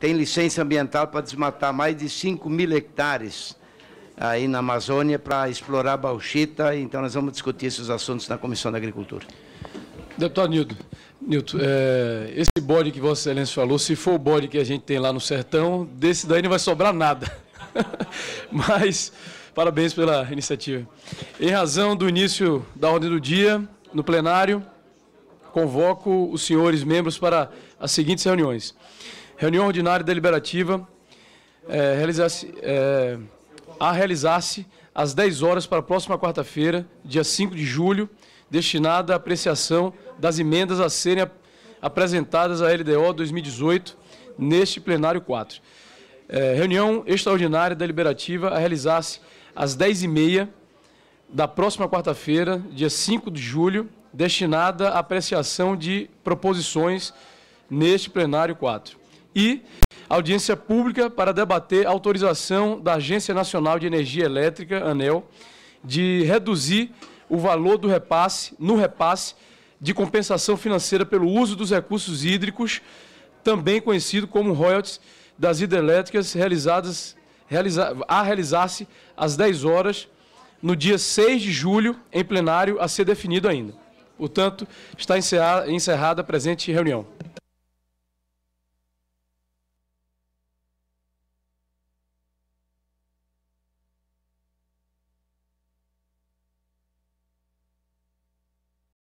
tem licença ambiental para desmatar mais de 5 mil hectares aí na Amazônia para explorar bauxita. Então, nós vamos discutir esses assuntos na Comissão da Agricultura. Deputado Nildo, Nildo, é, esse bode que Vossa Excelência falou, se for o bode que a gente tem lá no sertão, desse daí não vai sobrar nada. Mas, parabéns pela iniciativa. Em razão do início da ordem do dia, no plenário, convoco os senhores membros para as seguintes reuniões reunião ordinária deliberativa é, eh, realizasse, é, eh, a realizar-se às 10 horas para a próxima quarta-feira, dia 5 de julho, destinada à apreciação das emendas a serem apresentadas à LDO 2018, neste plenário 4. É, eh, reunião extraordinária deliberativa a realizar-se às 10h30 da próxima quarta-feira, dia 5 de julho, destinada à apreciação de proposições neste plenário 4 e audiência pública para debater a autorização da Agência Nacional de Energia Elétrica, ANEL, de reduzir o valor do repasse, no repasse, de compensação financeira pelo uso dos recursos hídricos, também conhecido como royalties das hidrelétricas realizadas realiza, a realizar-se às 10 horas no dia 6 de julho, em plenário, a ser definido ainda. Portanto, está encerrada a presente reunião.